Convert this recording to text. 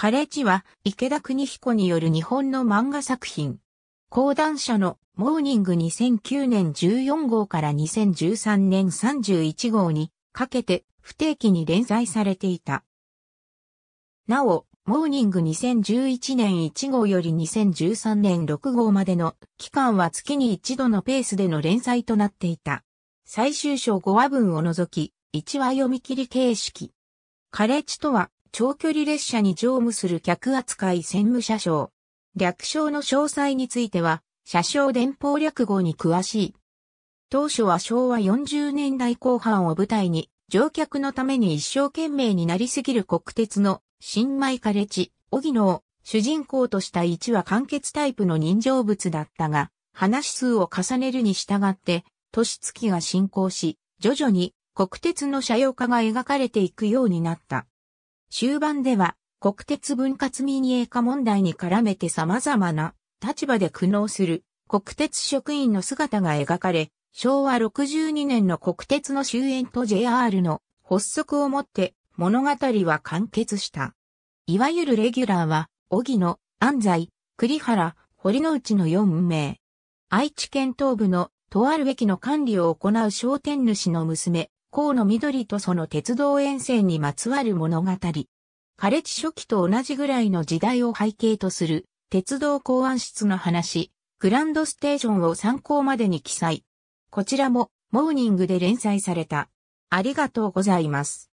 枯地は池田邦彦による日本の漫画作品。講談社のモーニング2009年14号から2013年31号にかけて不定期に連載されていた。なお、モーニング2011年1号より2013年6号までの期間は月に一度のペースでの連載となっていた。最終章5話分を除き、1話読み切り形式。カレッジとは長距離列車に乗務する客扱い専務車掌。略称の詳細については、車掌電報略語に詳しい。当初は昭和40年代後半を舞台に、乗客のために一生懸命になりすぎる国鉄の新米カレチ、小木野を主人公とした一話完結タイプの人情物だったが、話数を重ねるに従って、年月が進行し、徐々に国鉄の車用化が描かれていくようになった。終盤では、国鉄分割民営化問題に絡めて様々な立場で苦悩する国鉄職員の姿が描かれ、昭和62年の国鉄の終焉と JR の発足をもって物語は完結した。いわゆるレギュラーは、荻野、安西、栗原、堀之内の4名。愛知県東部のとある駅の管理を行う商店主の娘、河野緑とその鉄道沿線にまつわる物語。枯れ地初期と同じぐらいの時代を背景とする鉄道公安室の話、グランドステーションを参考までに記載。こちらもモーニングで連載された。ありがとうございます。